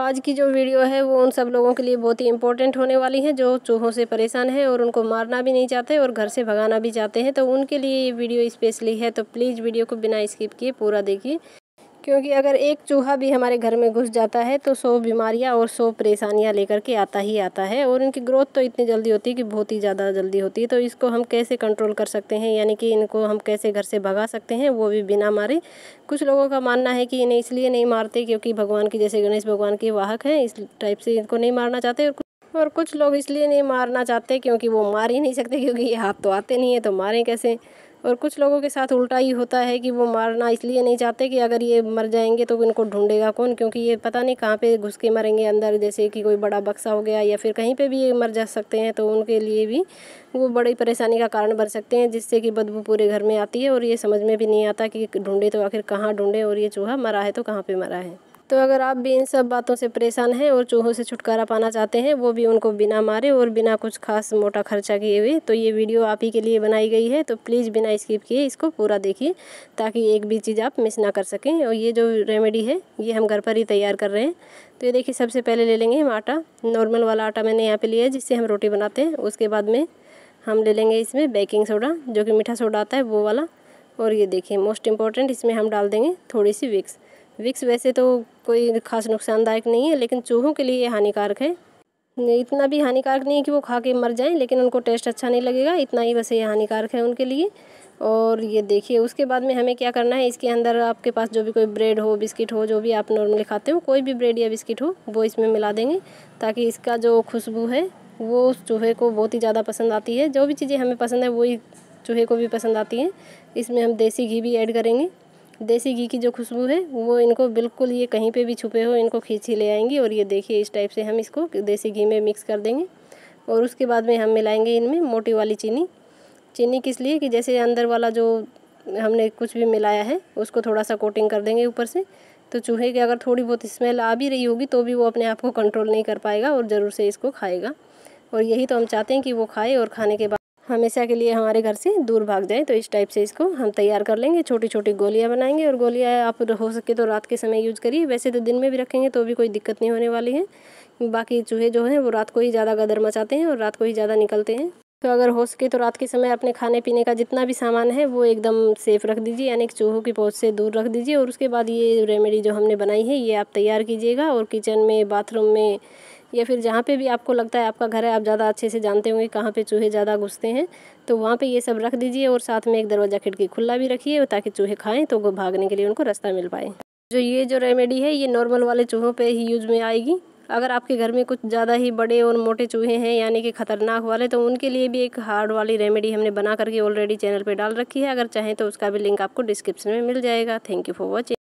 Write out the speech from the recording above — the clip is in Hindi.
आज की जो वीडियो है वो उन सब लोगों के लिए बहुत ही इम्पोर्टेंट होने वाली है जो चूहों से परेशान है और उनको मारना भी नहीं चाहते और घर से भगाना भी चाहते हैं तो उनके लिए ये वीडियो स्पेशली है तो प्लीज़ वीडियो को बिना स्किप किए पूरा देखिए क्योंकि अगर एक चूहा भी हमारे घर में घुस जाता है तो सौ बीमारियां और सौ परेशानियां लेकर के आता ही आता है और इनकी ग्रोथ तो इतनी जल्दी होती है कि बहुत ही ज़्यादा जल्दी होती है तो इसको हम कैसे कंट्रोल कर सकते हैं यानी कि इनको हम कैसे घर से भगा सकते हैं वो भी बिना मारे कुछ लोगों का मानना है कि इन्हें इसलिए नहीं मारते क्योंकि भगवान की जैसे गणेश भगवान के वाहक हैं इस टाइप से इनको नहीं मारना चाहते और कुछ लोग इसलिए नहीं मारना चाहते क्योंकि वो मार ही नहीं सकते क्योंकि ये हाथ तो आते नहीं है तो मारें कैसे और कुछ लोगों के साथ उल्टा ही होता है कि वो मारना इसलिए नहीं चाहते कि अगर ये मर जाएंगे तो इनको ढूंढेगा कौन क्योंकि ये पता नहीं कहाँ पे घुस के मरेंगे अंदर जैसे कि कोई बड़ा बक्सा हो गया या फिर कहीं पे भी ये मर जा सकते हैं तो उनके लिए भी वो बड़ी परेशानी का कारण बन सकते हैं जिससे कि बदबू पूरे घर में आती है और ये समझ में भी नहीं आता कि ढूंढे तो आखिर कहाँ ढूँढे और ये चूहा मरा है तो कहाँ पर मरा है तो अगर आप भी इन सब बातों से परेशान हैं और चूहों से छुटकारा पाना चाहते हैं वो भी उनको बिना मारे और बिना कुछ खास मोटा खर्चा किए हुए तो ये वीडियो आप ही के लिए बनाई गई है तो प्लीज़ बिना स्किप किए इसको पूरा देखिए ताकि एक भी चीज़ आप मिस ना कर सकें और ये जो रेमेडी है ये हम घर पर ही तैयार कर रहे हैं तो ये देखिए सबसे पहले ले लेंगे हम आटा नॉर्मल वाला आटा मैंने यहाँ पर लिया है जिससे हम रोटी बनाते हैं उसके बाद में हम ले लेंगे इसमें बेकिंग सोडा जो कि मीठा सोडा आता है वो वाला और ये देखिए मोस्ट इम्पॉर्टेंट इसमें हम डाल देंगे थोड़ी सी विक्स विक्स वैसे तो कोई खास नुकसानदायक नहीं है लेकिन चूहों के लिए हानिकारक है इतना भी हानिकारक नहीं है कि वो खा के मर जाएं लेकिन उनको टेस्ट अच्छा नहीं लगेगा इतना ही बस ये हानिकारक है उनके लिए और ये देखिए उसके बाद में हमें क्या करना है इसके अंदर आपके पास जो भी कोई ब्रेड हो बिस्किट हो जो भी आप नॉर्मली खाते हो कोई भी ब्रेड या बिस्किट हो वो इसमें मिला देंगे ताकि इसका जो खुशबू है वो उस चूहे को बहुत ही ज़्यादा पसंद आती है जो भी चीज़ें हमें पसंद है वही चूहे को भी पसंद आती हैं इसमें हम देसी घी भी ऐड करेंगे देसी घी की जो खुशबू है वो इनको बिल्कुल ये कहीं पे भी छुपे हो इनको खींच ही ले आएंगी और ये देखिए इस टाइप से हम इसको देसी घी में मिक्स कर देंगे और उसके बाद में हम मिलाएंगे इनमें मोटी वाली चीनी चीनी किस लिए कि जैसे अंदर वाला जो हमने कुछ भी मिलाया है उसको थोड़ा सा कोटिंग कर देंगे ऊपर से तो चूहे की अगर थोड़ी बहुत स्मेल आ भी रही होगी तो भी वो अपने आप को कंट्रोल नहीं कर पाएगा और ज़रूर से इसको खाएगा और यही तो हम चाहते हैं कि वो खाए और खाने के बाद हमेशा के लिए हमारे घर से दूर भाग जाए तो इस टाइप से इसको हम तैयार कर लेंगे छोटी छोटी गोलियाँ बनाएंगे और गोलियाँ आप हो सके तो रात के समय यूज़ करिए वैसे तो दिन में भी रखेंगे तो भी कोई दिक्कत नहीं होने वाली है बाकी चूहे जो हैं वो रात को ही ज़्यादा गदर मचाते हैं और रात को ही ज़्यादा निकलते हैं तो अगर हो सके तो रात के समय अपने खाने पीने का जितना भी सामान है वो एकदम सेफ़ रख दीजिए यानी कि चूहों की पहुँच से दूर रख दीजिए और उसके बाद ये रेमेडी जो हमने बनाई है ये आप तैयार कीजिएगा और किचन में बाथरूम में या फिर जहाँ पे भी आपको लगता है आपका घर है आप ज़्यादा अच्छे से जानते होंगे कहाँ पे चूहे ज़्यादा घुसते हैं तो वहाँ पे ये सब रख दीजिए और साथ में एक दरवाज़ा खिड़की खुला भी रखिए ताकि चूहे खाएँ तो वो भागने के लिए उनको रास्ता मिल पाए जो ये जो रेमेडी है ये नॉर्मल वाले चूहों पर ही यूज में आएगी अगर आपके घर में कुछ ज़्यादा ही बड़े और मोटे चूहे हैं यानी कि ख़तरनाक वाले तो उनके लिए भी एक हार्ड वाली रेमेडी हमने बना करके ऑलरेडी चैनल पर डाल रखी है अगर चाहें तो उसका भी लिंक आपको डिस्क्रिप्शन में मिल जाएगा थैंक यू फॉर वॉचिंग